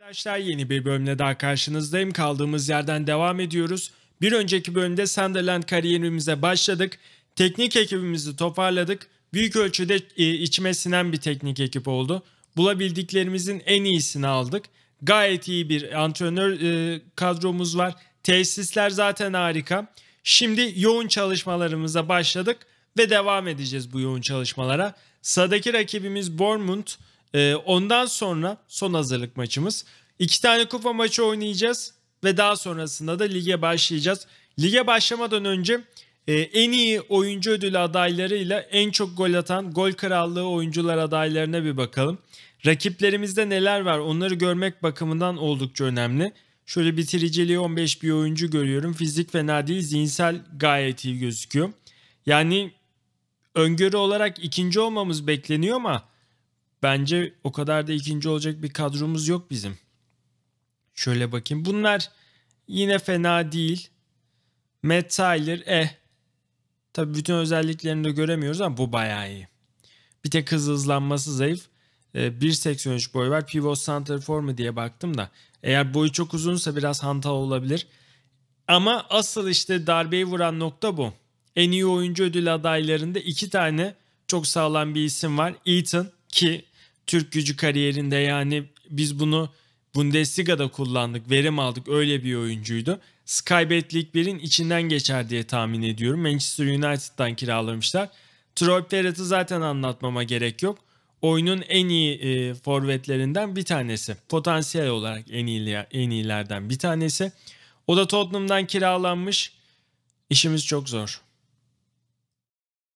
Arkadaşlar yeni bir bölümle daha karşınızdayım. Kaldığımız yerden devam ediyoruz. Bir önceki bölümde Sunderland kariyerimize başladık. Teknik ekibimizi toparladık. Büyük ölçüde e, içime sinen bir teknik ekip oldu. Bulabildiklerimizin en iyisini aldık. Gayet iyi bir antrenör e, kadromuz var. Tesisler zaten harika. Şimdi yoğun çalışmalarımıza başladık ve devam edeceğiz bu yoğun çalışmalara. Sadaki rakibimiz Bournemouth. E, ondan sonra son hazırlık maçımız. İki tane kupa maçı oynayacağız ve daha sonrasında da lige başlayacağız. Lige başlamadan önce e, en iyi oyuncu ödülü adaylarıyla en çok gol atan gol krallığı oyuncular adaylarına bir bakalım. Rakiplerimizde neler var onları görmek bakımından oldukça önemli. Şöyle bitiriciliği 15 bir oyuncu görüyorum. Fizik fena değil, zihinsel gayet iyi gözüküyor. Yani öngörü olarak ikinci olmamız bekleniyor ama bence o kadar da ikinci olacak bir kadromuz yok bizim. Şöyle bakayım. Bunlar yine fena değil. Matt Tyler eh. Tabii bütün özelliklerini de göremiyoruz ama bu bayağı iyi. Bir tek hız hızlanması zayıf. 1.83 ee, boy var. Pivot center formu diye baktım da. Eğer boyu çok uzunsa biraz hantal olabilir. Ama asıl işte darbeyi vuran nokta bu. En iyi oyuncu ödül adaylarında iki tane çok sağlam bir isim var. Eaton ki Türk gücü kariyerinde yani biz bunu Bundesliga'da kullandık, verim aldık öyle bir oyuncuydu. Skybet League 1'in içinden geçer diye tahmin ediyorum. Manchester United'dan kiralamışlar. Troy Parrott'ı zaten anlatmama gerek yok. Oyunun en iyi e, forvetlerinden bir tanesi. Potansiyel olarak en, iyi, en iyilerden bir tanesi. O da Tottenham'dan kiralanmış. İşimiz çok zor.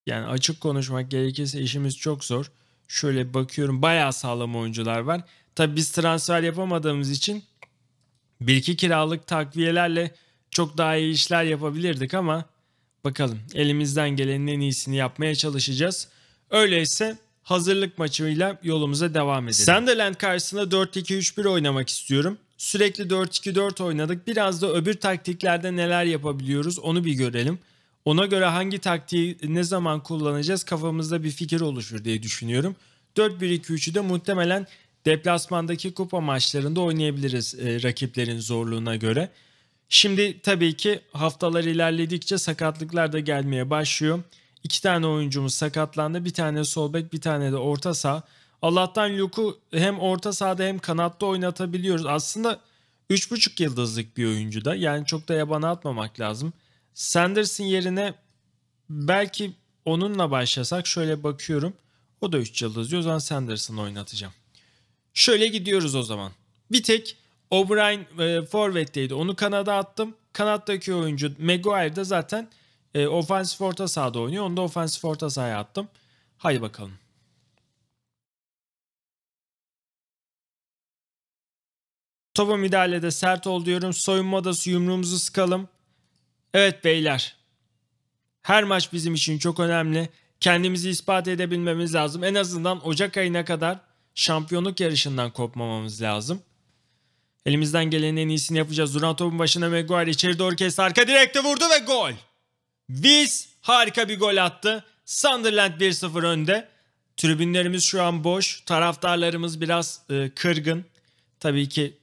Yani açık konuşmak gerekirse işimiz çok zor. Şöyle bakıyorum bayağı sağlam oyuncular var. Tabi biz transfer yapamadığımız için bir iki kiralık takviyelerle çok daha iyi işler yapabilirdik ama bakalım elimizden gelenin en iyisini yapmaya çalışacağız. Öyleyse hazırlık maçıyla yolumuza devam edelim. Sunderland karşısında 4-2-3-1 oynamak istiyorum. Sürekli 4-2-4 oynadık. Biraz da öbür taktiklerde neler yapabiliyoruz onu bir görelim. Ona göre hangi taktiği ne zaman kullanacağız kafamızda bir fikir oluşur diye düşünüyorum. 4-1-2-3'ü de muhtemelen deplasmandaki kupa maçlarında oynayabiliriz e, rakiplerin zorluğuna göre. Şimdi tabii ki haftalar ilerledikçe sakatlıklar da gelmeye başlıyor. İki tane oyuncumuz sakatlandı. Bir tane sol bek, bir tane de orta saha. Allah'tan Luke'u hem orta sahada hem kanatta oynatabiliyoruz. Aslında 3,5 yıldızlık bir oyuncu da. Yani çok da yabana atmamak lazım. Sanders'in yerine belki onunla başlasak şöyle bakıyorum. O da 3 yıldız diyor. O zaman Sanderson'ı oynatacağım. Şöyle gidiyoruz o zaman. Bir tek O'Brien e, forvetteydi. Onu kanada attım. Kanattaki oyuncu Maguire de zaten e, ofansif orta sahada oynuyor. Onu da ofansif orta sahaya attım. Haydi bakalım. Topa müdahalede sert ol diyorum. Soyunma odası yumruğumuzu sıkalım. Evet beyler. Her maç bizim için çok önemli kendimizi ispat edebilmemiz lazım. En azından Ocak ayına kadar şampiyonluk yarışından kopmamamız lazım. Elimizden gelenin en iyisini yapacağız. Duran topun başına Maguire içeri doğru kesti. Arka direkte vurdu ve gol. Viz harika bir gol attı. Sunderland 1-0 önde. Tribünlerimiz şu an boş. Taraftarlarımız biraz e, kırgın. Tabii ki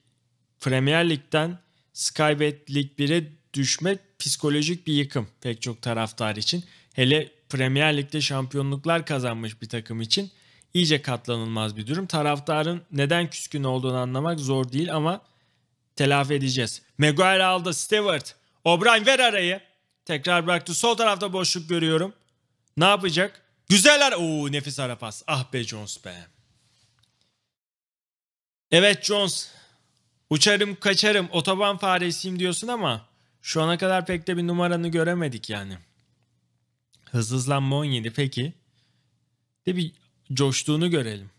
Premier Lig'den Skybet Lig 1'e düşmek psikolojik bir yıkım pek çok taraftar için. Hele Premier Lig'de şampiyonluklar kazanmış bir takım için iyice katlanılmaz bir durum. Taraftarın neden küskün olduğunu anlamak zor değil ama telafi edeceğiz. Maguire aldı Stewart. O'Brien ver arayı. Tekrar bıraktı. Sol tarafta boşluk görüyorum. Ne yapacak? Güzeller. Oo nefis ara pas. Ah be Jones be. Evet Jones. Uçarım kaçarım otoban faresiyim diyorsun ama şu ana kadar pek de bir numaranı göremedik yani. Hız hızlanma 17 peki. De bir coştuğunu görelim.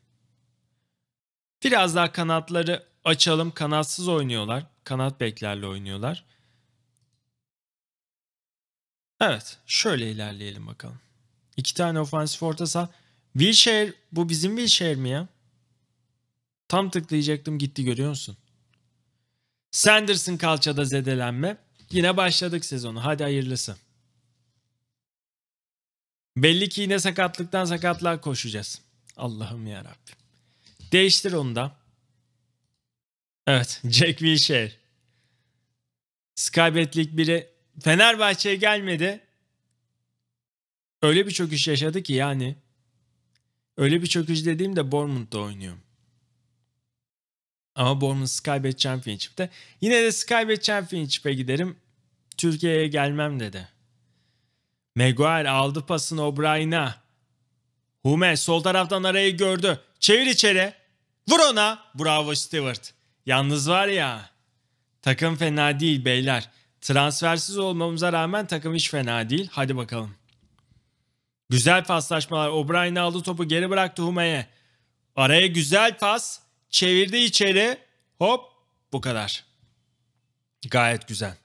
Biraz daha kanatları açalım. Kanatsız oynuyorlar. Kanat beklerle oynuyorlar. Evet. Şöyle ilerleyelim bakalım. İki tane ofansif orta saha. Wilshere bu bizim Wilshere mi ya? Tam tıklayacaktım gitti görüyor musun? Sanderson kalçada zedelenme. Yine başladık sezonu. Hadi hayırlısı. Belli ki yine sakatlıktan sakatlığa koşacağız. Allah'ım ya Rabbi. Değiştir onu da. Evet, Jack Wilshere. Skybetlik biri Fenerbahçe'ye gelmedi. Öyle bir çöküş yaşadı ki yani. Öyle bir çöküş dediğim de Bournemouth'da oynuyor. Ama Bournemouth Skybet Championship'te. Yine de Skybet Championship'e giderim. Türkiye'ye gelmem dedi. Maguire aldı pasını O'Brien'a. Hume sol taraftan arayı gördü. Çevir içeri. Vur ona. Bravo Stewart. Yalnız var ya. Takım fena değil beyler. Transfersiz olmamıza rağmen takım hiç fena değil. Hadi bakalım. Güzel paslaşmalar. O'Brien aldı topu geri bıraktı Hume'ye. Araya güzel pas. Çevirdi içeri. Hop bu kadar. Gayet güzel.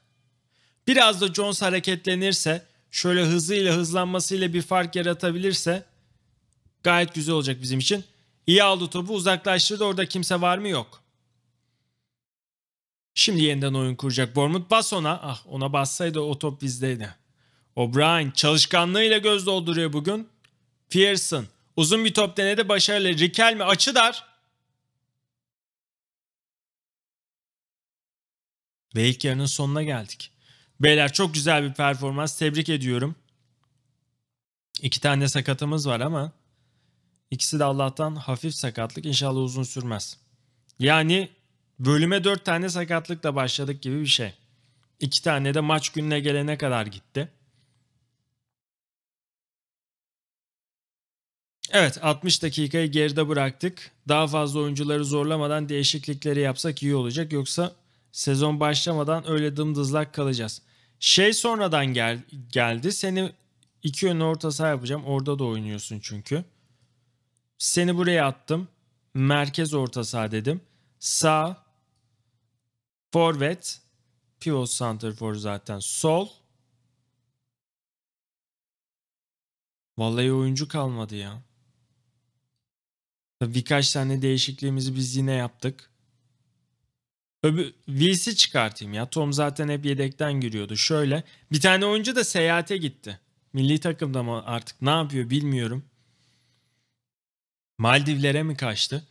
Biraz da Jones hareketlenirse şöyle hızıyla hızlanmasıyla bir fark yaratabilirse gayet güzel olacak bizim için. İyi aldı topu uzaklaştırdı orada kimse var mı yok. Şimdi yeniden oyun kuracak Bournemouth. Bas ona. Ah ona bassaydı o top bizdeydi. O'Brien çalışkanlığıyla göz dolduruyor bugün. Pearson uzun bir top denedi başarılı. Rikelme açı dar. Ve ilk yarının sonuna geldik. Beyler çok güzel bir performans. Tebrik ediyorum. İki tane sakatımız var ama ikisi de Allah'tan hafif sakatlık. İnşallah uzun sürmez. Yani bölüme dört tane sakatlıkla başladık gibi bir şey. İki tane de maç gününe gelene kadar gitti. Evet 60 dakikayı geride bıraktık. Daha fazla oyuncuları zorlamadan değişiklikleri yapsak iyi olacak. Yoksa Sezon başlamadan öyle dımdızlak kalacağız. Şey sonradan gel geldi. Seni iki ön orta saha yapacağım. Orada da oynuyorsun çünkü. Seni buraya attım. Merkez orta saha dedim. Sağ, forvet, pivot center for zaten. Sol. Vallahi oyuncu kalmadı ya. Birkaç tane değişikliğimizi biz yine yaptık. Öbür, Wills'i çıkartayım ya. Tom zaten hep yedekten giriyordu. Şöyle bir tane oyuncu da seyahate gitti. Milli takımda mı artık ne yapıyor bilmiyorum. Maldivlere mi kaçtı?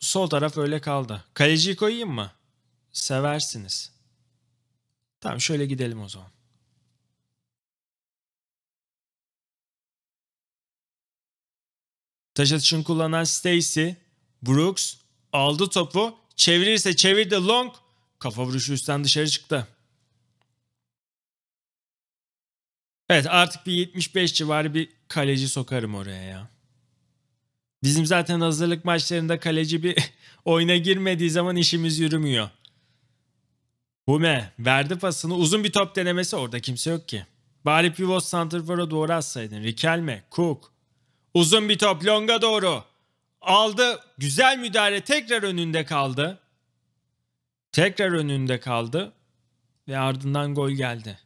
Sol taraf öyle kaldı. Kaleci koyayım mı? Seversiniz. Tamam şöyle gidelim o zaman. Taş atışını kullanan Stacy, Brooks aldı topu Çevirirse çevirdi long. Kafa vuruşu üstten dışarı çıktı. Evet artık bir 75 civarı bir kaleci sokarım oraya ya. Bizim zaten hazırlık maçlarında kaleci bir oyuna girmediği zaman işimiz yürümüyor. Hume verdi pasını uzun bir top denemesi orada kimse yok ki. Bari pivot santrfora doğru atsaydın. Rikelme, Cook. Uzun bir top longa doğru aldı. Güzel müdahale tekrar önünde kaldı. Tekrar önünde kaldı ve ardından gol geldi.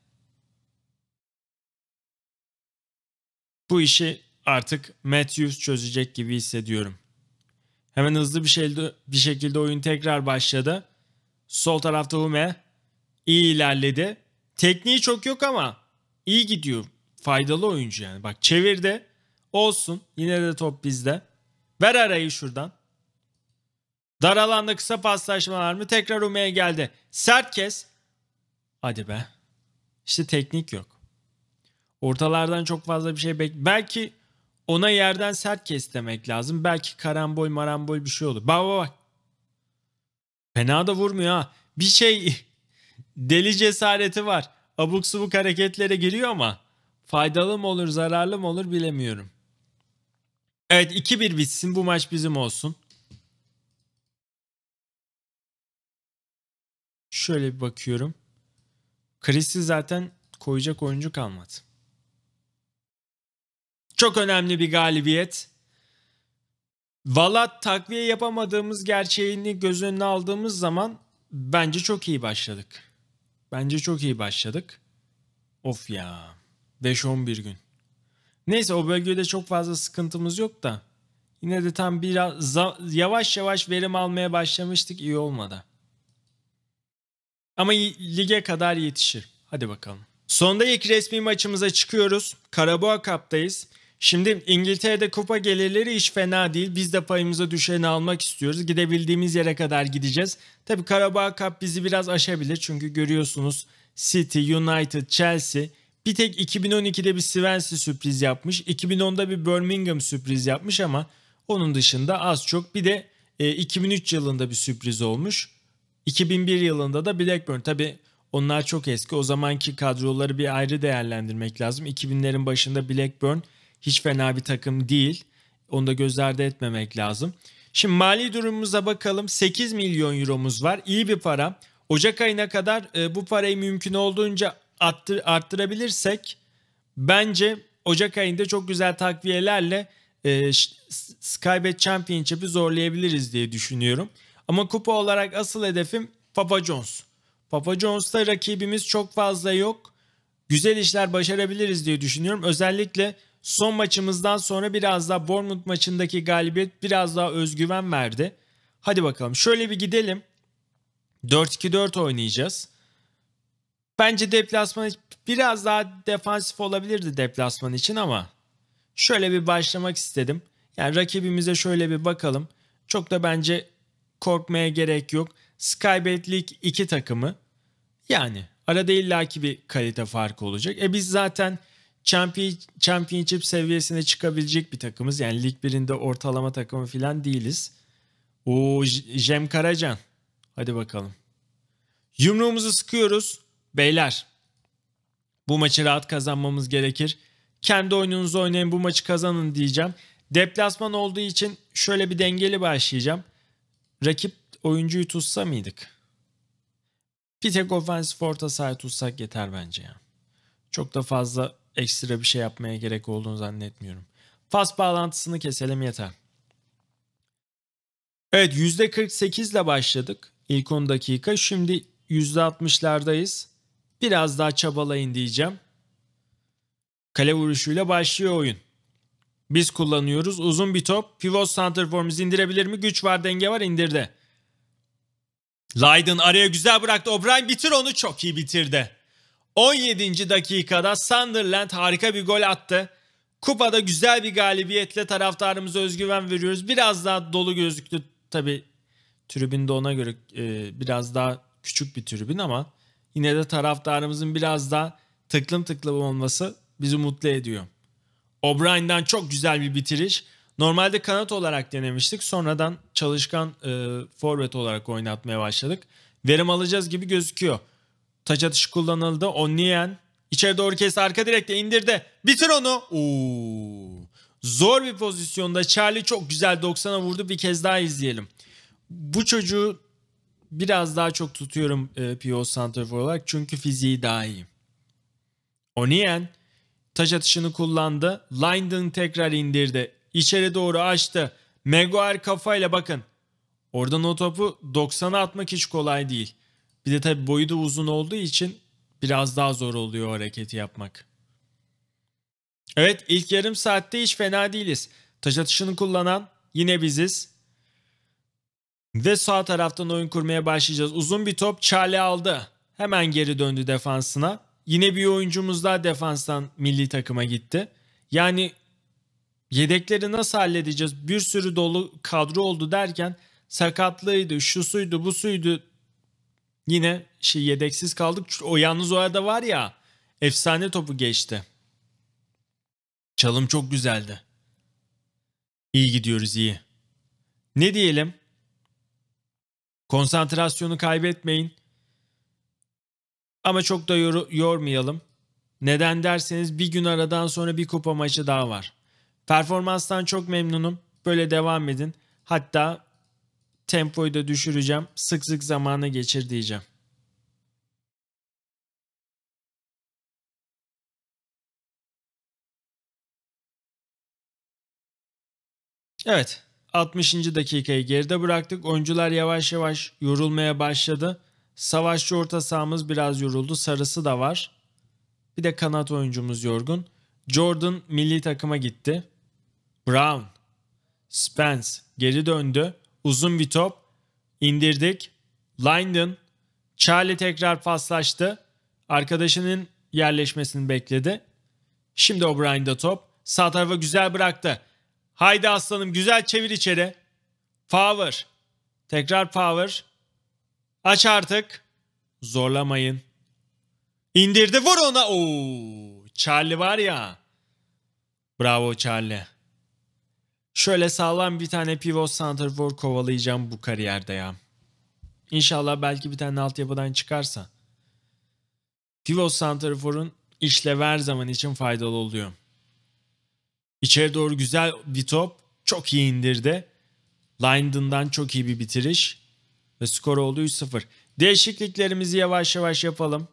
Bu işi artık Matthews çözecek gibi hissediyorum. Hemen hızlı bir, şekilde bir şekilde oyun tekrar başladı. Sol tarafta Hume iyi ilerledi. Tekniği çok yok ama iyi gidiyor. Faydalı oyuncu yani. Bak çevirdi. Olsun. Yine de top bizde. Ver arayı şuradan. Dar alanda kısa paslaşmalar mı? Tekrar Ume'ye geldi. Sert kes. Hadi be. İşte teknik yok. Ortalardan çok fazla bir şey bek... Belki ona yerden sert kes demek lazım. Belki karambol marambol bir şey olur. Bak bak bak. Fena da vurmuyor ha. Bir şey deli cesareti var. Abuk subuk hareketlere giriyor ama faydalı mı olur zararlı mı olur bilemiyorum. Evet 2-1 bitsin bu maç bizim olsun. Şöyle bir bakıyorum. Chris'i zaten koyacak oyuncu kalmadı. Çok önemli bir galibiyet. Valla takviye yapamadığımız gerçeğini göz önüne aldığımız zaman bence çok iyi başladık. Bence çok iyi başladık. Of ya. 5-11 gün. Neyse o bölgede çok fazla sıkıntımız yok da. Yine de tam biraz yavaş yavaş verim almaya başlamıştık iyi olmadı. Ama lige kadar yetişir. Hadi bakalım. Sonda ilk resmi maçımıza çıkıyoruz. Karabağ Cup'tayız. Şimdi İngiltere'de kupa gelirleri hiç fena değil. Biz de payımıza düşeni almak istiyoruz. Gidebildiğimiz yere kadar gideceğiz. Tabi Karabağ Cup bizi biraz aşabilir. Çünkü görüyorsunuz City, United, Chelsea bir tek 2012'de bir Swansea sürpriz yapmış. 2010'da bir Birmingham sürpriz yapmış ama onun dışında az çok bir de 2003 e, yılında bir sürpriz olmuş. 2001 yılında da Blackburn tabi onlar çok eski. O zamanki kadroları bir ayrı değerlendirmek lazım. 2000'lerin başında Blackburn hiç fena bir takım değil. Onu da göz ardı etmemek lazım. Şimdi mali durumumuza bakalım. 8 milyon euromuz var. İyi bir para. Ocak ayına kadar e, bu parayı mümkün olduğunca arttır, arttırabilirsek bence Ocak ayında çok güzel takviyelerle e, Skybet Championship'i zorlayabiliriz diye düşünüyorum. Ama kupa olarak asıl hedefim Papa Jones. Papa Jones'ta rakibimiz çok fazla yok. Güzel işler başarabiliriz diye düşünüyorum. Özellikle son maçımızdan sonra biraz daha Bournemouth maçındaki galibiyet biraz daha özgüven verdi. Hadi bakalım şöyle bir gidelim. 4-2-4 oynayacağız. Bence deplasman biraz daha defansif olabilirdi deplasman için ama şöyle bir başlamak istedim. Yani rakibimize şöyle bir bakalım. Çok da bence korkmaya gerek yok. Skybet League 2 takımı yani arada illaki bir kalite farkı olacak. E biz zaten championship seviyesine çıkabilecek bir takımız. Yani Lig birinde ortalama takımı falan değiliz. O Jem Karacan. Hadi bakalım. Yumruğumuzu sıkıyoruz. Beyler bu maçı rahat kazanmamız gerekir. Kendi oyununuzu oynayın bu maçı kazanın diyeceğim. Deplasman olduğu için şöyle bir dengeli başlayacağım. Rakip oyuncuyu tutsa mıydık? Bir tek ofensif orta sahaya tutsak yeter bence ya. Çok da fazla ekstra bir şey yapmaya gerek olduğunu zannetmiyorum. Fas bağlantısını keselim yeter. Evet %48 ile başladık ilk 10 dakika. Şimdi %60'lardayız. Biraz daha çabalayın diyeceğim. Kale vuruşuyla başlıyor oyun. Biz kullanıyoruz. Uzun bir top. Pivot Santerform'u indirebilir mi? Güç var denge var indirdi. Lydon araya güzel bıraktı. O'Brien bitir onu çok iyi bitirdi. 17. dakikada Sunderland harika bir gol attı. Kupada güzel bir galibiyetle taraftarımıza özgüven veriyoruz. Biraz daha dolu gözüktü tabi tribünde ona göre e, biraz daha küçük bir tribün ama yine de taraftarımızın biraz da tıklım tıklım olması bizi mutlu ediyor. O'Brien'den çok güzel bir bitiriş. Normalde kanat olarak denemiştik. Sonradan çalışkan e, forvet olarak oynatmaya başladık. Verim alacağız gibi gözüküyor. Taç atışı kullanıldı. Onniyen içeri doğru kesti. Arka direkte indirdi. Bitir onu. Oo. Zor bir pozisyonda. Charlie çok güzel 90'a vurdu. Bir kez daha izleyelim. Bu çocuğu biraz daha çok tutuyorum e, PO santrafor olarak çünkü fiziği daha iyi. Onien taş atışını kullandı. Lindon tekrar indirdi. İçeri doğru açtı. Maguire kafayla bakın. Oradan o topu 90'a atmak hiç kolay değil. Bir de tabi boyu da uzun olduğu için biraz daha zor oluyor hareketi yapmak. Evet ilk yarım saatte hiç fena değiliz. Taş atışını kullanan yine biziz. Ve sağ taraftan oyun kurmaya başlayacağız. Uzun bir top Charlie aldı. Hemen geri döndü defansına. Yine bir oyuncumuz daha defanstan milli takıma gitti. Yani yedekleri nasıl halledeceğiz? Bir sürü dolu kadro oldu derken sakatlığıydı, şu suydu, bu suydu. Yine şey yedeksiz kaldık. O yalnız orada var ya efsane topu geçti. Çalım çok güzeldi. İyi gidiyoruz iyi. Ne diyelim? Konsantrasyonu kaybetmeyin. Ama çok da yor- yormayalım. Neden derseniz bir gün aradan sonra bir kupa maçı daha var. Performanstan çok memnunum. Böyle devam edin. Hatta tempoyu da düşüreceğim. Sık sık zamanı geçir diyeceğim. Evet. 60. dakikayı geride bıraktık. Oyuncular yavaş yavaş yorulmaya başladı. Savaşçı orta sahamız biraz yoruldu. Sarısı da var. Bir de kanat oyuncumuz yorgun. Jordan milli takıma gitti. Brown, Spence geri döndü. Uzun bir top. indirdik. Lyndon, Charlie tekrar paslaştı. Arkadaşının yerleşmesini bekledi. Şimdi O'Brien'de top. Sağ tarafa güzel bıraktı. Haydi aslanım güzel çevir içeri. Power. Tekrar power. Aç artık. Zorlamayın. İndirdi vur ona. Oo, Charlie var ya. Bravo Charlie. Şöyle sağlam bir tane pivot center for kovalayacağım bu kariyerde ya. İnşallah belki bir tane altyapıdan çıkarsa. Pivot center for'un işlevi her zaman için faydalı oluyor. İçeri doğru güzel bir top. Çok iyi indirdi. Lyndon'dan çok iyi bir bitiriş. Ve skor oldu 3-0. Değişikliklerimizi yavaş yavaş yapalım.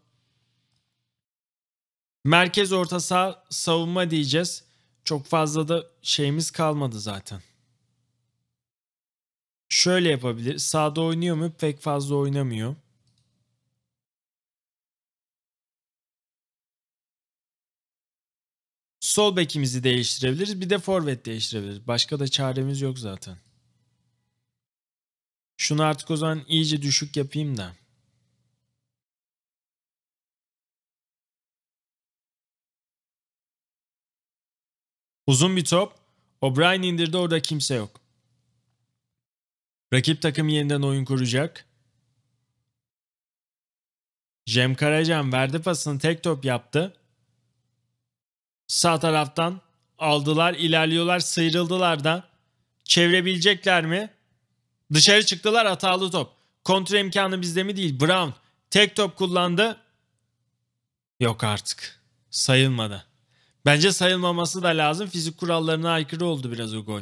Merkez orta sağ savunma diyeceğiz. Çok fazla da şeyimiz kalmadı zaten. Şöyle yapabilir. Sağda oynuyor mu? Pek fazla oynamıyor. Sol bekimizi değiştirebiliriz. Bir de forvet değiştirebiliriz. Başka da çaremiz yok zaten. Şunu artık o zaman iyice düşük yapayım da. Uzun bir top. O'Brien indirdi orada kimse yok. Rakip takım yeniden oyun kuracak. Cem Karacan verdi pasını tek top yaptı. Sağ taraftan aldılar, ilerliyorlar, sıyrıldılar da. Çevirebilecekler mi? Dışarı çıktılar hatalı top. Kontrol imkanı bizde mi değil? Brown tek top kullandı. Yok artık. Sayılmadı. Bence sayılmaması da lazım. Fizik kurallarına aykırı oldu biraz o gol.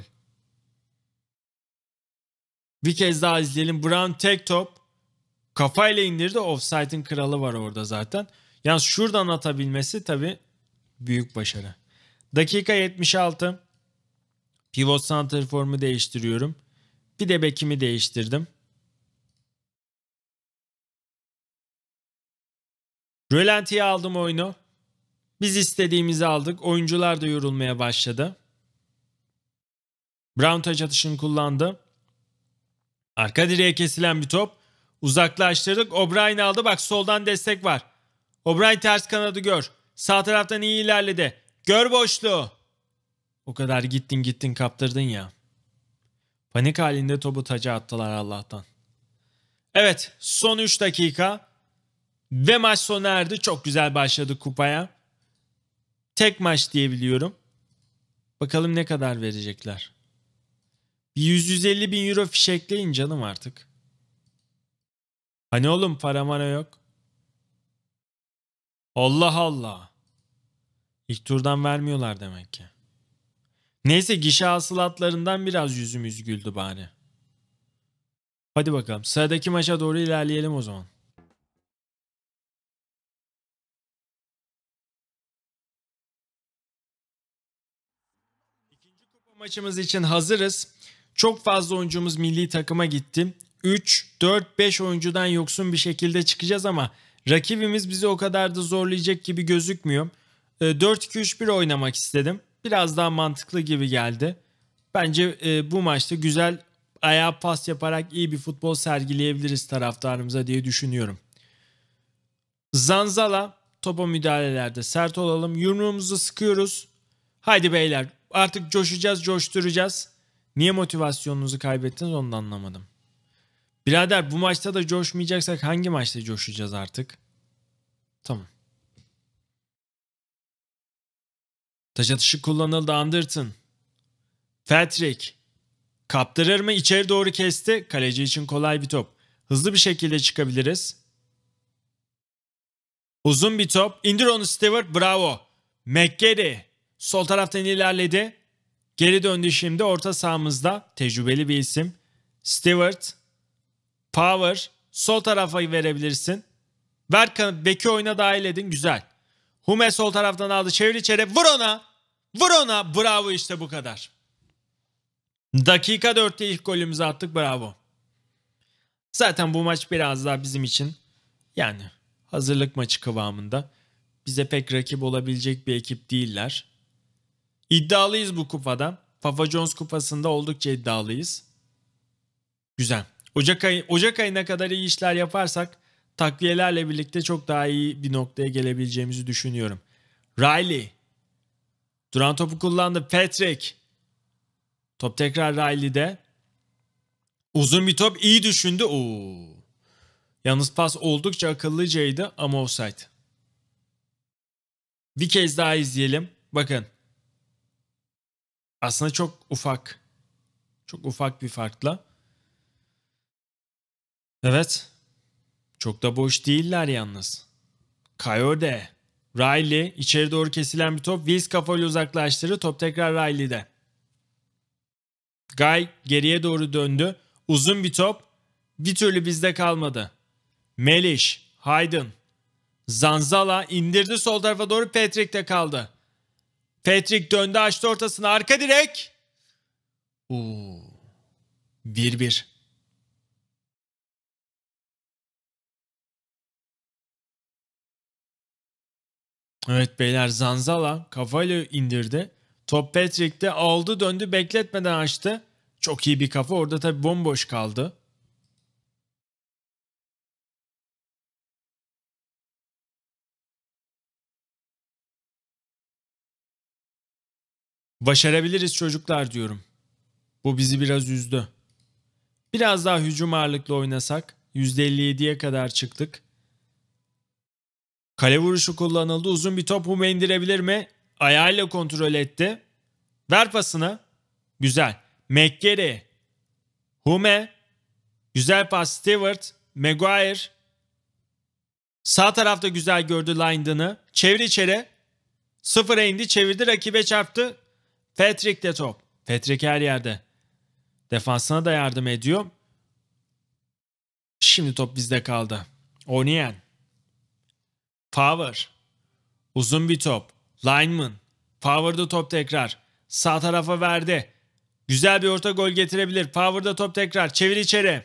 Bir kez daha izleyelim. Brown tek top. Kafayla indirdi. Offside'in kralı var orada zaten. Yalnız şuradan atabilmesi tabii Büyük başarı. Dakika 76. Pivot center formu değiştiriyorum. Bir de bekimi değiştirdim. Rölantiye aldım oyunu. Biz istediğimizi aldık. Oyuncular da yorulmaya başladı. Brown touch atışını kullandı. Arka direğe kesilen bir top. Uzaklaştırdık. O'Brien aldı. Bak soldan destek var. O'Brien ters kanadı gör. Sağ taraftan iyi ilerledi. Gör boşluğu. O kadar gittin gittin kaptırdın ya. Panik halinde topu taca attılar Allah'tan. Evet son 3 dakika ve maç sona erdi. Çok güzel başladı kupaya. Tek maç diyebiliyorum. Bakalım ne kadar verecekler. Bir 150 bin euro fişekleyin canım artık. Hani oğlum para mara yok. Allah Allah. İlk turdan vermiyorlar demek ki. Neyse gişe hasılatlarından biraz yüzümüz güldü bari. Hadi bakalım sıradaki maça doğru ilerleyelim o zaman. İkinci kupa maçımız için hazırız. Çok fazla oyuncumuz milli takıma gitti. 3, 4, 5 oyuncudan yoksun bir şekilde çıkacağız ama Rakibimiz bizi o kadar da zorlayacak gibi gözükmüyor. 4-2-3-1 ee, oynamak istedim. Biraz daha mantıklı gibi geldi. Bence e, bu maçta güzel ayağa pas yaparak iyi bir futbol sergileyebiliriz taraftarımıza diye düşünüyorum. Zanzala topa müdahalelerde sert olalım. Yumruğumuzu sıkıyoruz. Haydi beyler artık coşacağız, coşturacağız. Niye motivasyonunuzu kaybettiniz onu da anlamadım. Birader bu maçta da coşmayacaksak hangi maçta coşacağız artık? Tamam. Taş atışı kullanıldı Anderton. Patrick. Kaptırır mı? İçeri doğru kesti. Kaleci için kolay bir top. Hızlı bir şekilde çıkabiliriz. Uzun bir top. İndir onu Stewart. Bravo. McGarry. Sol taraftan ilerledi. Geri döndü şimdi. Orta sahamızda. Tecrübeli bir isim. Stewart. Power sol tarafa verebilirsin. Verkan kanıt. Beki oyuna dahil edin. Güzel. Hume sol taraftan aldı. Çevir içeri. Vur ona. Vur ona. Bravo işte bu kadar. Dakika 4'te ilk golümüzü attık. Bravo. Zaten bu maç biraz daha bizim için yani hazırlık maçı kıvamında. Bize pek rakip olabilecek bir ekip değiller. İddialıyız bu kupada. Papa Jones kupasında oldukça iddialıyız. Güzel. Ocak, ayı, Ocak ayına kadar iyi işler yaparsak takviyelerle birlikte çok daha iyi bir noktaya gelebileceğimizi düşünüyorum. Riley. Duran topu kullandı. Patrick. Top tekrar Riley'de. Uzun bir top iyi düşündü. Oo. Yalnız pas oldukça akıllıcaydı ama offside. Bir kez daha izleyelim. Bakın. Aslında çok ufak. Çok ufak bir farkla. Evet. Çok da boş değiller yalnız. Coyote. Riley içeri doğru kesilen bir top. Wills kafayla uzaklaştırır. Top tekrar Riley'de. Guy geriye doğru döndü. Uzun bir top. Bir türlü bizde kalmadı. Melish, Haydın. Zanzala indirdi sol tarafa doğru Patrick'te kaldı. Patrick döndü açtı ortasını arka direk. Uuu. 1-1. Evet beyler Zanzala kafayla indirdi. Top Patrick de aldı döndü bekletmeden açtı. Çok iyi bir kafa orada tabi bomboş kaldı. Başarabiliriz çocuklar diyorum. Bu bizi biraz üzdü. Biraz daha hücum ağırlıklı oynasak %57'ye kadar çıktık. Kale vuruşu kullanıldı. Uzun bir top Hume indirebilir mi? Ayağıyla kontrol etti. Ver pasını. Güzel. McGarry. Hume. Güzel pas Stewart. Maguire. Sağ tarafta güzel gördü Lindon'ı. Çevir içeri. Sıfıra indi çevirdi rakibe çarptı. Patrick de top. Patrick her yerde. Defansına da yardım ediyor. Şimdi top bizde kaldı. Oniyen. Power. Uzun bir top. Lineman. Power'da top tekrar. Sağ tarafa verdi. Güzel bir orta gol getirebilir. Power'da top tekrar. Çevir içeri.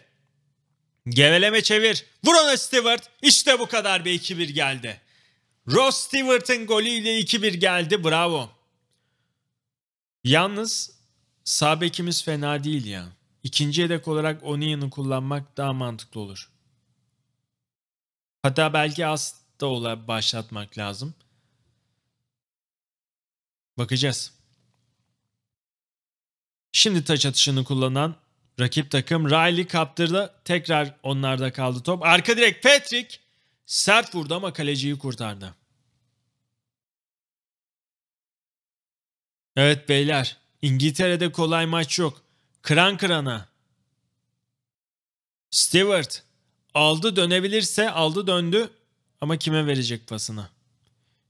Geveleme çevir. Vur ona Stewart. İşte bu kadar bir 2-1 geldi. Ross Stewart'ın golüyle 2-1 geldi. Bravo. Yalnız sağ bekimiz fena değil ya. İkinci yedek olarak Onion'u kullanmak daha mantıklı olur. Hatta belki as da ola başlatmak lazım. Bakacağız. Şimdi taç atışını kullanan rakip takım Riley kaptırdı. Tekrar onlarda kaldı top. Arka direk Patrick sert vurdu ama kaleciyi kurtardı. Evet beyler İngiltere'de kolay maç yok. Kıran kırana. Stewart aldı dönebilirse aldı döndü. Ama kime verecek pasını?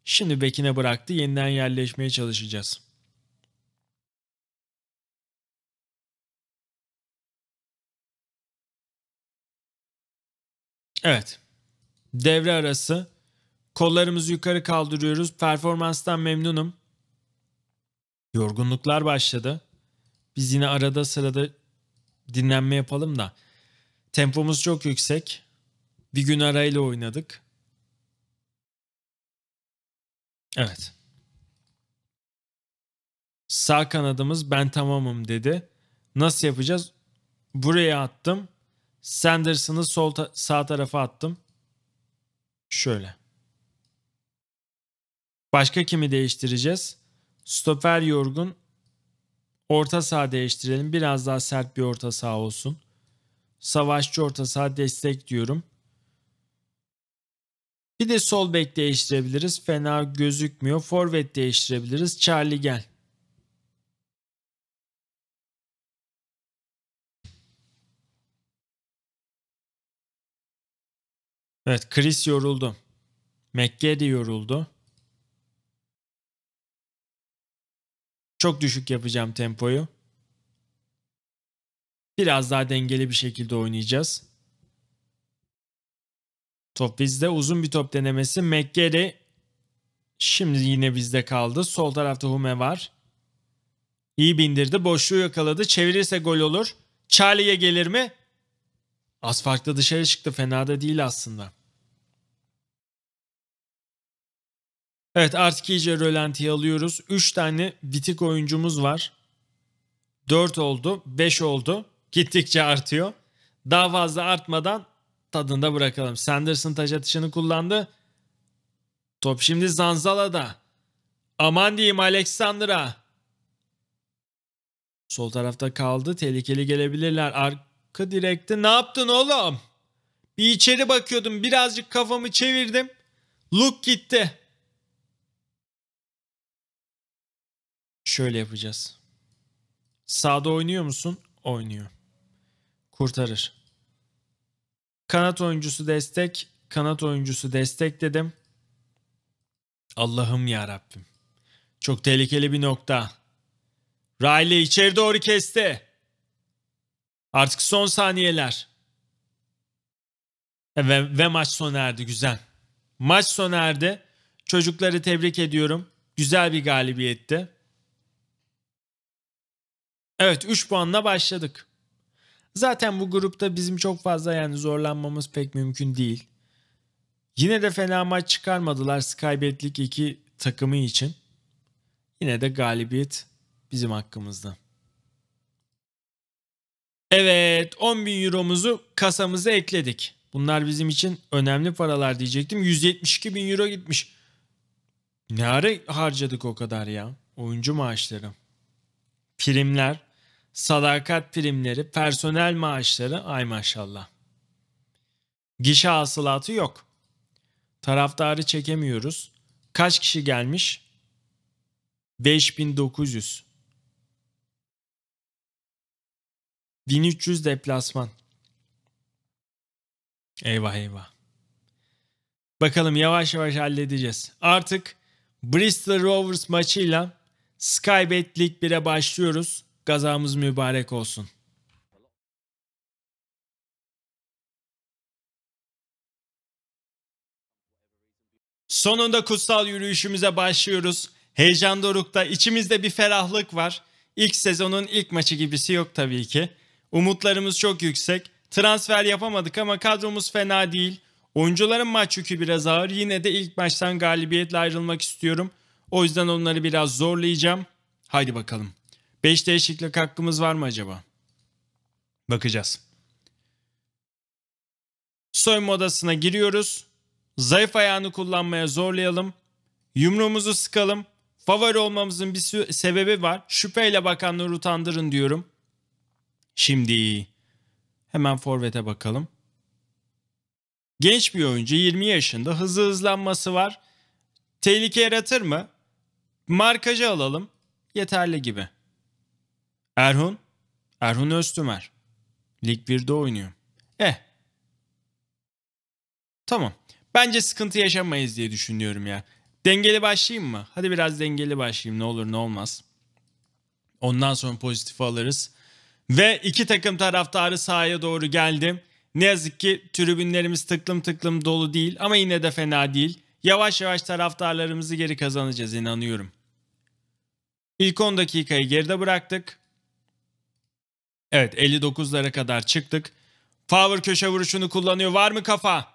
Şimdi Bekine bıraktı yeniden yerleşmeye çalışacağız. Evet. Devre arası. Kollarımızı yukarı kaldırıyoruz. Performanstan memnunum. Yorgunluklar başladı. Biz yine arada sırada dinlenme yapalım da. Tempomuz çok yüksek. Bir gün arayla oynadık. Evet. Sağ kanadımız ben tamamım dedi. Nasıl yapacağız? Buraya attım. Sanderson'ı sol ta- sağ tarafa attım. Şöyle. Başka kimi değiştireceğiz? Stoper yorgun. Orta saha değiştirelim. Biraz daha sert bir orta saha olsun. Savaşçı orta saha destek diyorum. Bir de sol bek değiştirebiliriz. Fena gözükmüyor. Forvet değiştirebiliriz. Charlie gel. Evet Chris yoruldu. McGady yoruldu. Çok düşük yapacağım tempoyu. Biraz daha dengeli bir şekilde oynayacağız. Top bizde uzun bir top denemesi. McGarry şimdi yine bizde kaldı. Sol tarafta Hume var. İyi bindirdi. Boşluğu yakaladı. Çevirirse gol olur. Charlie'ye gelir mi? Az farklı dışarı çıktı. Fena da değil aslında. Evet artık iyice rölantiye alıyoruz. 3 tane bitik oyuncumuz var. 4 oldu, 5 oldu. Gittikçe artıyor. Daha fazla artmadan tadında bırakalım. Sanderson taş atışını kullandı. Top şimdi Zanzala'da. Aman diyeyim Alexander'a. Sol tarafta kaldı. Tehlikeli gelebilirler. Arka direkte ne yaptın oğlum? Bir içeri bakıyordum. Birazcık kafamı çevirdim. Luke gitti. Şöyle yapacağız. Sağda oynuyor musun? Oynuyor. Kurtarır. Kanat oyuncusu destek, kanat oyuncusu destek dedim. Allah'ım ya Rabbim. Çok tehlikeli bir nokta. Riley içeri doğru kesti. Artık son saniyeler. E, ve, ve maç sona erdi güzel. Maç sona erdi. Çocukları tebrik ediyorum. Güzel bir galibiyetti. Evet 3 puanla başladık. Zaten bu grupta bizim çok fazla yani zorlanmamız pek mümkün değil. Yine de fena maç çıkarmadılar Skybetlik iki takımı için. Yine de galibiyet bizim hakkımızda. Evet 10 bin euromuzu kasamıza ekledik. Bunlar bizim için önemli paralar diyecektim. 172 bin euro gitmiş. Ne ara harcadık o kadar ya? Oyuncu maaşları. Primler sadakat primleri, personel maaşları ay maşallah. Gişe hasılatı yok. Taraftarı çekemiyoruz. Kaç kişi gelmiş? 5900. 1300 deplasman. Eyvah eyvah. Bakalım yavaş yavaş halledeceğiz. Artık Bristol Rovers maçıyla Skybet Lig 1'e başlıyoruz. Gazamız mübarek olsun. Sonunda kutsal yürüyüşümüze başlıyoruz. Heyecan dorukta içimizde bir ferahlık var. İlk sezonun ilk maçı gibisi yok tabii ki. Umutlarımız çok yüksek. Transfer yapamadık ama kadromuz fena değil. Oyuncuların maç yükü biraz ağır. Yine de ilk maçtan galibiyetle ayrılmak istiyorum. O yüzden onları biraz zorlayacağım. Haydi bakalım. 5 değişiklik hakkımız var mı acaba? Bakacağız. Soyunma odasına giriyoruz. Zayıf ayağını kullanmaya zorlayalım. Yumruğumuzu sıkalım. Favori olmamızın bir sebebi var. Şüpheyle bakanları utandırın diyorum. Şimdi hemen forvete bakalım. Genç bir oyuncu 20 yaşında hızlı hızlanması var. Tehlike yaratır mı? Markajı alalım. Yeterli gibi. Erhun, Erhun Öztümer. Lig 1'de oynuyor. Eh. Tamam. Bence sıkıntı yaşamayız diye düşünüyorum ya. Dengeli başlayayım mı? Hadi biraz dengeli başlayayım ne olur ne olmaz. Ondan sonra pozitif alırız. Ve iki takım taraftarı sahaya doğru geldim. Ne yazık ki tribünlerimiz tıklım tıklım dolu değil ama yine de fena değil. Yavaş yavaş taraftarlarımızı geri kazanacağız inanıyorum. İlk 10 dakikayı geride bıraktık. Evet 59'lara kadar çıktık. Power köşe vuruşunu kullanıyor. Var mı kafa?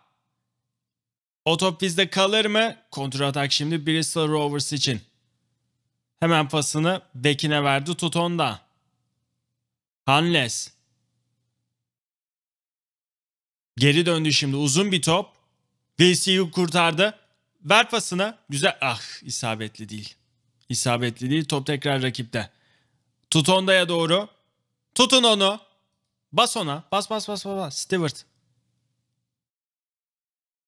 O top bizde kalır mı? Kontrol atak şimdi Bristol Rovers için. Hemen pasını Bekin'e verdi Tuton'da. Hanles. Geri döndü şimdi uzun bir top. VCU kurtardı. Ver pasını. Güzel. Ah isabetli değil. İsabetli değil. Top tekrar rakipte. Tutonda'ya doğru. Tutun onu. Bas ona. Bas bas bas bas bas. Stewart.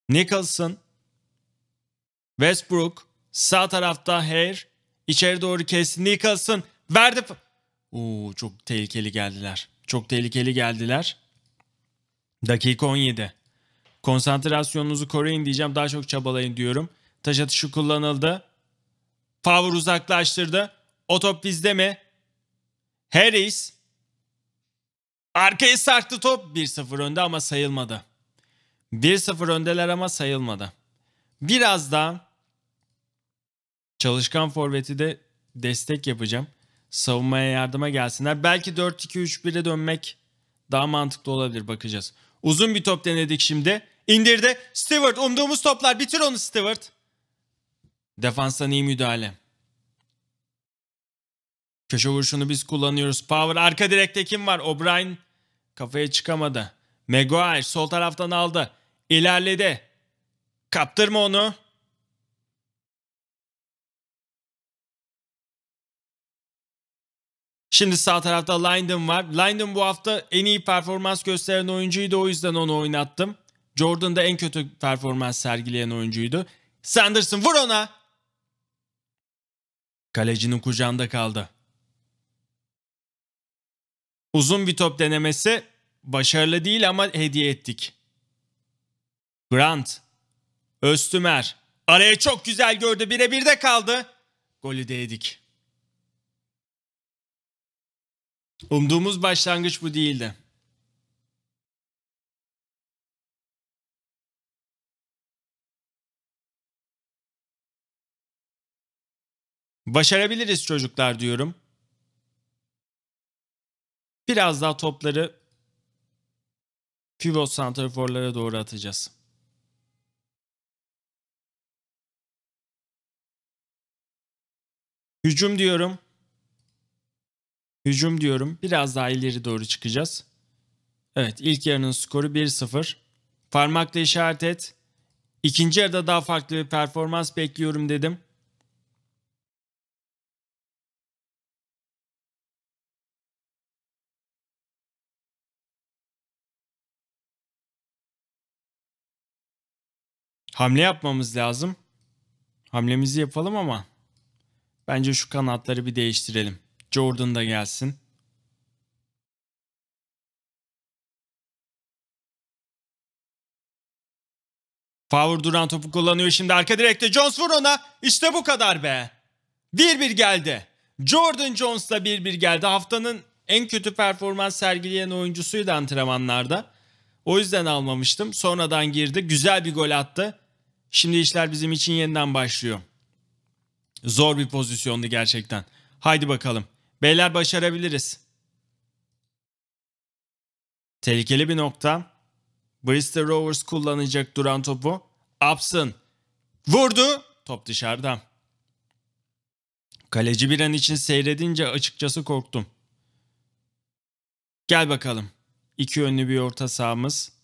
Nicholson. Westbrook. Sağ tarafta Hare. İçeri doğru kesti. Nicholson. Verdi. Oo çok tehlikeli geldiler. Çok tehlikeli geldiler. Dakika 17. Konsantrasyonunuzu koruyun diyeceğim. Daha çok çabalayın diyorum. Taş atışı kullanıldı. Favor uzaklaştırdı. O top bizde mi? Harris. Arkaya sarktı top 1-0 önde ama sayılmadı. 1-0 öndeler ama sayılmadı. Biraz daha çalışkan forveti de destek yapacağım. Savunmaya yardıma gelsinler. Belki 4-2-3-1'e dönmek daha mantıklı olabilir bakacağız. Uzun bir top denedik şimdi. İndirdi. Stewart umduğumuz toplar. Bitir onu Stewart. Defanstan iyi müdahale. Köşe vuruşunu biz kullanıyoruz. Power arka direkte kim var? O'Brien Kafaya çıkamadı. Maguire sol taraftan aldı. İlerledi. Kaptırma onu. Şimdi sağ tarafta Lyndon var. Lyndon bu hafta en iyi performans gösteren oyuncuydu o yüzden onu oynattım. Jordan da en kötü performans sergileyen oyuncuydu. Sanderson vur ona! Kalecinin kucağında kaldı. Uzun bir top denemesi başarılı değil ama hediye ettik. Grant, Öztümer. Araya çok güzel gördü. Birebir de kaldı. Golü değdik. Umduğumuz başlangıç bu değildi. Başarabiliriz çocuklar diyorum. Biraz daha topları pivot santraforlara doğru atacağız. Hücum diyorum. Hücum diyorum. Biraz daha ileri doğru çıkacağız. Evet ilk yarının skoru 1-0. Parmakla işaret et. İkinci yarıda daha farklı bir performans bekliyorum dedim. hamle yapmamız lazım. Hamlemizi yapalım ama bence şu kanatları bir değiştirelim. Jordan da gelsin. Favor duran topu kullanıyor şimdi arka direkte Jones vur ona. İşte bu kadar be. 1-1 geldi. Jordan Jones'la 1-1 geldi. Haftanın en kötü performans sergileyen oyuncusuydu antrenmanlarda. O yüzden almamıştım. Sonradan girdi. Güzel bir gol attı. Şimdi işler bizim için yeniden başlıyor. Zor bir pozisyondu gerçekten. Haydi bakalım. Beyler başarabiliriz. Tehlikeli bir nokta. Bristol Rovers kullanacak duran topu. Upson. Vurdu. Top dışarıda. Kaleci bir an için seyredince açıkçası korktum. Gel bakalım. İki yönlü bir orta sahamız.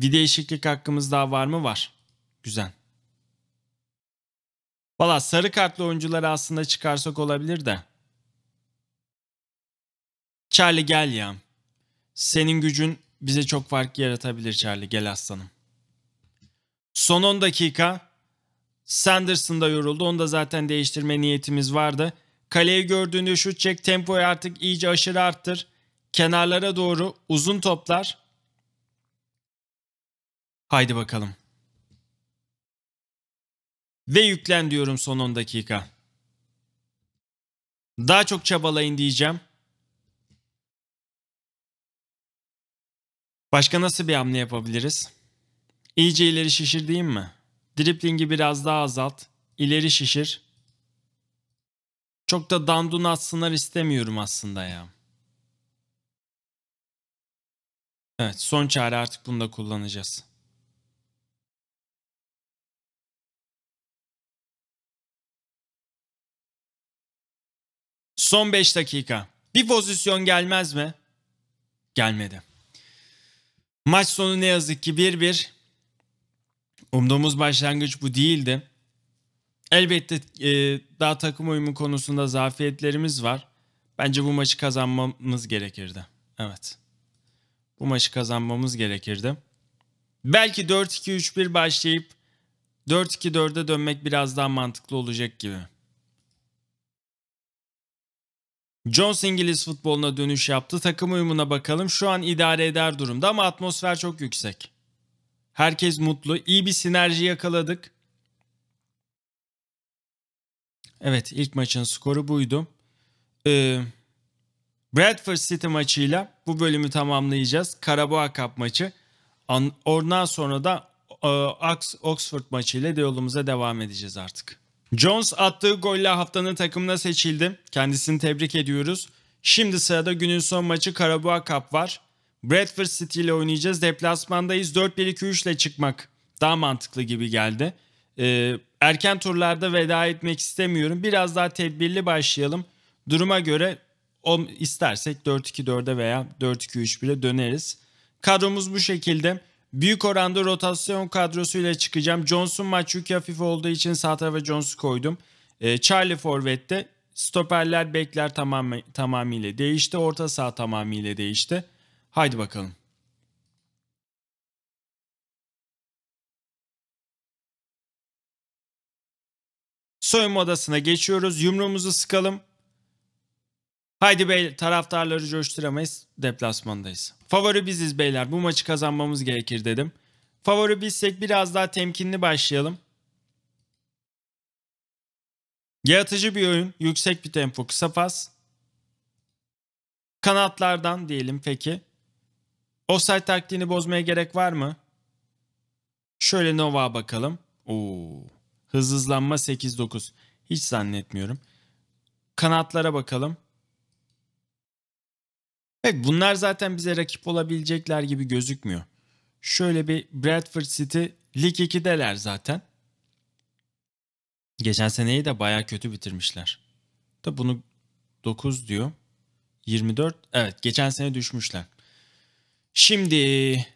Bir değişiklik hakkımız daha var mı? Var. Güzel. Valla sarı kartlı oyuncuları aslında çıkarsak olabilir de. Charlie gel ya. Senin gücün bize çok fark yaratabilir Charlie. Gel aslanım. Son 10 dakika. Sanderson da yoruldu. Onu da zaten değiştirme niyetimiz vardı. Kaleyi gördüğünde şut çek. Tempoyu artık iyice aşırı arttır. Kenarlara doğru uzun toplar. Haydi bakalım. Ve yüklen diyorum son 10 dakika. Daha çok çabalayın diyeceğim. Başka nasıl bir hamle yapabiliriz? İyice ileri şişir diyeyim mi? Driplingi biraz daha azalt. İleri şişir. Çok da dandun atsınlar istemiyorum aslında ya. Evet son çare artık bunu da kullanacağız. Son 5 dakika. Bir pozisyon gelmez mi? Gelmedi. Maç sonu ne yazık ki 1-1. Umduğumuz başlangıç bu değildi. Elbette e, daha takım uyumu konusunda zafiyetlerimiz var. Bence bu maçı kazanmamız gerekirdi. Evet. Bu maçı kazanmamız gerekirdi. Belki 4-2-3-1 başlayıp 4-2-4'e dönmek biraz daha mantıklı olacak gibi. Jones İngiliz futboluna dönüş yaptı. Takım uyumuna bakalım. Şu an idare eder durumda ama atmosfer çok yüksek. Herkes mutlu. İyi bir sinerji yakaladık. Evet ilk maçın skoru buydu. Ee, Bradford City maçıyla bu bölümü tamamlayacağız. Karabağ Cup maçı. Ondan sonra da e, Oxford maçıyla yolumuza devam edeceğiz artık. Jones attığı golle haftanın takımına seçildi. Kendisini tebrik ediyoruz. Şimdi sırada günün son maçı Karabuğa Cup var. Bradford City ile oynayacağız. Deplasmandayız. 4-1-2-3 ile çıkmak daha mantıklı gibi geldi. Ee, erken turlarda veda etmek istemiyorum. Biraz daha tedbirli başlayalım. Duruma göre istersek 4-2-4'e veya 4-2-3-1'e döneriz. Kadromuz bu şekilde. Büyük oranda rotasyon kadrosuyla çıkacağım. Johnson maç yükü hafif olduğu için sağ tarafa Johnson koydum. E, Charlie Forvet'te stoperler bekler tamam, tamamıyla değişti. Orta saha tamamıyla değişti. Haydi bakalım. Soyunma odasına geçiyoruz. Yumruğumuzu sıkalım. Haydi bey taraftarları coşturamayız. Deplasmandayız. Favori biziz beyler. Bu maçı kazanmamız gerekir dedim. Favori bizsek biraz daha temkinli başlayalım. Yaratıcı bir oyun. Yüksek bir tempo. Kısa pas. Kanatlardan diyelim peki. Offside taktiğini bozmaya gerek var mı? Şöyle Nova bakalım. Oo. Hız hızlanma 8-9. Hiç zannetmiyorum. Kanatlara bakalım. Evet bunlar zaten bize rakip olabilecekler gibi gözükmüyor. Şöyle bir Bradford City Lig 2'deler zaten. Geçen seneyi de baya kötü bitirmişler. Da bunu 9 diyor. 24 evet geçen sene düşmüşler. Şimdi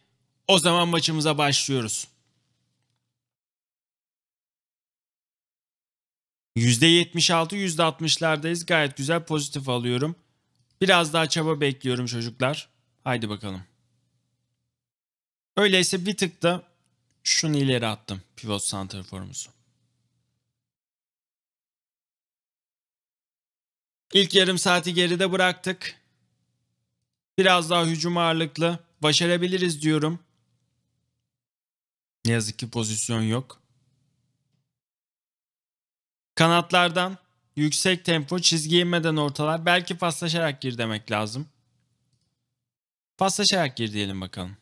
o zaman maçımıza başlıyoruz. %76 %60'lardayız. Gayet güzel pozitif alıyorum. Biraz daha çaba bekliyorum çocuklar. Haydi bakalım. Öyleyse bir tık da şunu ileri attım pivot center santraforumuzu. İlk yarım saati geride bıraktık. Biraz daha hücum ağırlıklı. Başarabiliriz diyorum. Ne yazık ki pozisyon yok. Kanatlardan Yüksek tempo çizgi inmeden ortalar. Belki paslaşarak gir demek lazım. Paslaşarak gir diyelim bakalım.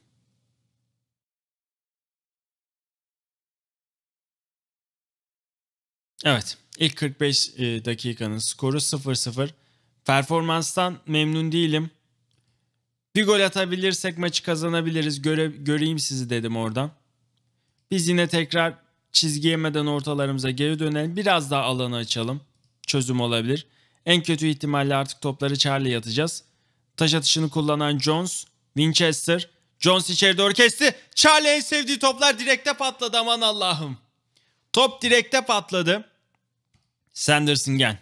Evet. ilk 45 e, dakikanın skoru 0-0. Performanstan memnun değilim. Bir gol atabilirsek maçı kazanabiliriz. Göre, göreyim sizi dedim oradan. Biz yine tekrar çizgi yemeden ortalarımıza geri dönelim. Biraz daha alanı açalım çözüm olabilir. En kötü ihtimalle artık topları Charlie atacağız. Taş atışını kullanan Jones, Winchester. Jones içeri doğru kesti. Charlie en sevdiği toplar direkte patladı aman Allah'ım. Top direkte patladı. Sanderson gel.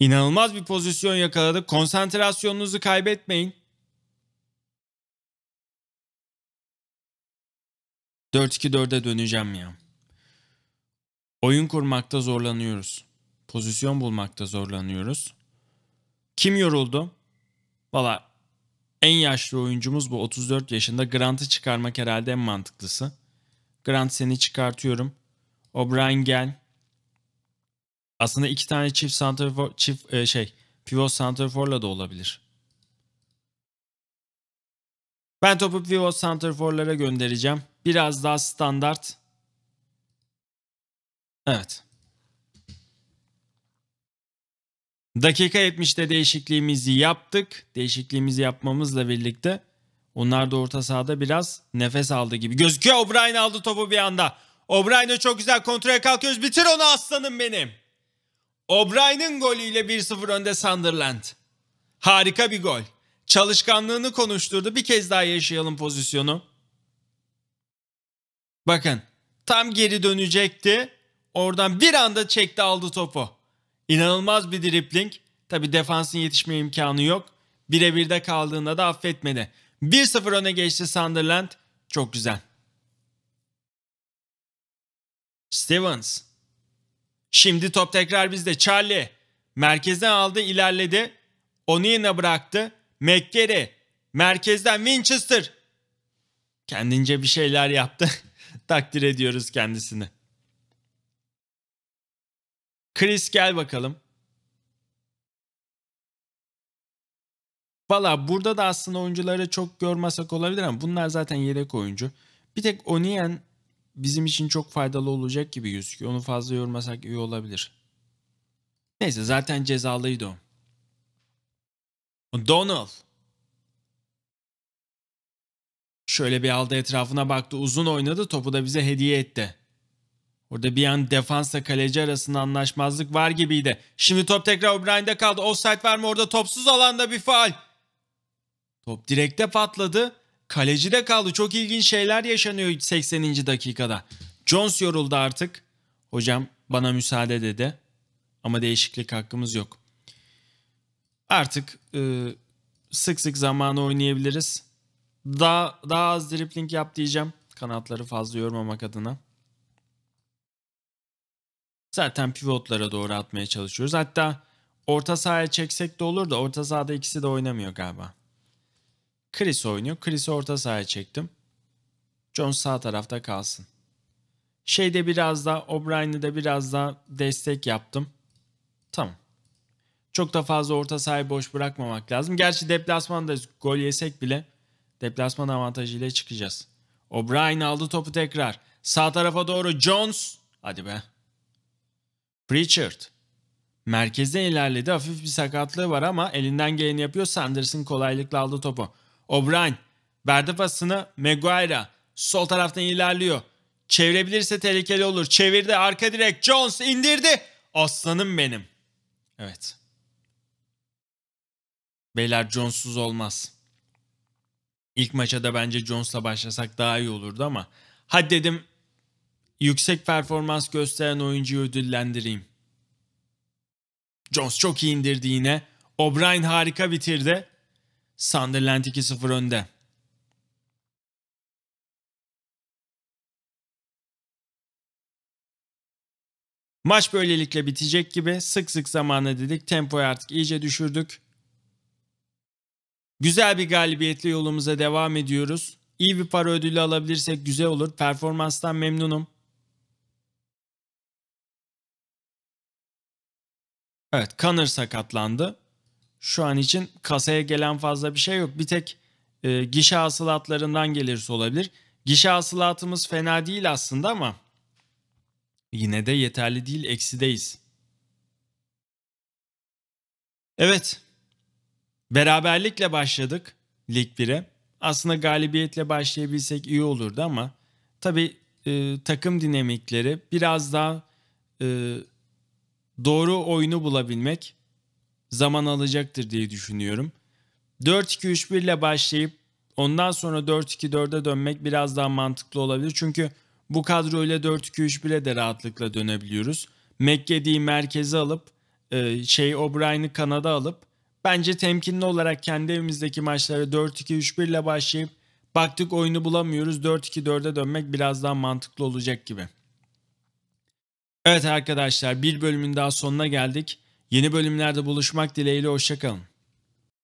İnanılmaz bir pozisyon yakaladık. Konsantrasyonunuzu kaybetmeyin. 4-2-4'e döneceğim ya. Oyun kurmakta zorlanıyoruz. Pozisyon bulmakta zorlanıyoruz. Kim yoruldu? Valla en yaşlı oyuncumuz bu 34 yaşında. Grant'ı çıkarmak herhalde en mantıklısı. Grant seni çıkartıyorum. O'Brien gel. Aslında iki tane çift santrafor, çift e, şey pivot santraforla da olabilir. Ben topu pivot santraforlara göndereceğim. Biraz daha standart Evet. Dakika 70'te değişikliğimizi yaptık. Değişikliğimizi yapmamızla birlikte onlar da orta sahada biraz nefes aldı gibi. Gözüküyor O'Brien aldı topu bir anda. O'Brien'e çok güzel kontrole kalkıyoruz. Bitir onu aslanım benim. O'Brien'in golüyle 1-0 önde Sunderland. Harika bir gol. Çalışkanlığını konuşturdu. Bir kez daha yaşayalım pozisyonu. Bakın tam geri dönecekti. Oradan bir anda çekti aldı topu. İnanılmaz bir dripling. Tabi defansın yetişme imkanı yok. Birebir de kaldığında da affetmedi. 1-0 öne geçti Sunderland. Çok güzel. Stevens. Şimdi top tekrar bizde. Charlie. Merkezden aldı ilerledi. Onu yine bıraktı. McGarry. Merkezden Winchester. Kendince bir şeyler yaptı. Takdir ediyoruz kendisini. Chris gel bakalım. Valla burada da aslında oyuncuları çok görmesek olabilir ama bunlar zaten yedek oyuncu. Bir tek Onien bizim için çok faydalı olacak gibi gözüküyor. Onu fazla yormasak iyi olabilir. Neyse zaten cezalıydı o. Donald. Şöyle bir aldı etrafına baktı. Uzun oynadı. Topu da bize hediye etti. Orada bir an defansa kaleci arasında anlaşmazlık var gibiydi. Şimdi top tekrar O'Brien'de kaldı. Offside var mı orada? Topsuz alanda bir faal. Top direkte patladı. Kaleci de kaldı. Çok ilginç şeyler yaşanıyor 80. dakikada. Jones yoruldu artık. Hocam bana müsaade dedi. Ama değişiklik hakkımız yok. Artık e, sık sık zamanı oynayabiliriz. Daha, daha az dripling yap diyeceğim. Kanatları fazla yormamak adına zaten pivotlara doğru atmaya çalışıyoruz. Hatta orta sahaya çeksek de olur da orta sahada ikisi de oynamıyor galiba. Chris oynuyor. Chris'i orta sahaya çektim. Jones sağ tarafta kalsın. Şeyde biraz da O'Brien'i de biraz da destek yaptım. Tamam. Çok da fazla orta sahayı boş bırakmamak lazım. Gerçi deplasmanda gol yesek bile deplasman avantajıyla çıkacağız. O'Brien aldı topu tekrar. Sağ tarafa doğru Jones. Hadi be. Pritchard. Merkezde ilerledi. Hafif bir sakatlığı var ama elinden geleni yapıyor. Sanders'ın kolaylıkla aldı topu. O'Brien. Verdi pasını Maguire'a. Sol taraftan ilerliyor. Çevirebilirse tehlikeli olur. Çevirdi. Arka direk. Jones indirdi. Aslanım benim. Evet. Beyler Jones'suz olmaz. İlk maça da bence Jones'la başlasak daha iyi olurdu ama. Hadi dedim yüksek performans gösteren oyuncuyu ödüllendireyim. Jones çok iyi indirdi yine. O'Brien harika bitirdi. Sunderland 2-0 önde. Maç böylelikle bitecek gibi sık sık zamanı dedik. Tempoyu artık iyice düşürdük. Güzel bir galibiyetle yolumuza devam ediyoruz. İyi bir para ödülü alabilirsek güzel olur. Performanstan memnunum. Evet Connor sakatlandı. Şu an için kasaya gelen fazla bir şey yok. Bir tek e, gişe hasılatlarından gelirse olabilir. Gişe hasılatımız fena değil aslında ama yine de yeterli değil eksideyiz. Evet beraberlikle başladık Lig 1'e. Aslında galibiyetle başlayabilsek iyi olurdu ama tabii e, takım dinamikleri biraz daha e, doğru oyunu bulabilmek zaman alacaktır diye düşünüyorum. 4-2-3-1 ile başlayıp ondan sonra 4-2-4'e dönmek biraz daha mantıklı olabilir. Çünkü bu kadro ile 4-2-3-1'e de rahatlıkla dönebiliyoruz. McGeady'yi merkeze alıp e, şey O'Brien'i kanada alıp bence temkinli olarak kendi evimizdeki maçları 4-2-3-1 ile başlayıp baktık oyunu bulamıyoruz 4-2-4'e dönmek biraz daha mantıklı olacak gibi. Evet arkadaşlar bir bölümün daha sonuna geldik. Yeni bölümlerde buluşmak dileğiyle hoşçakalın.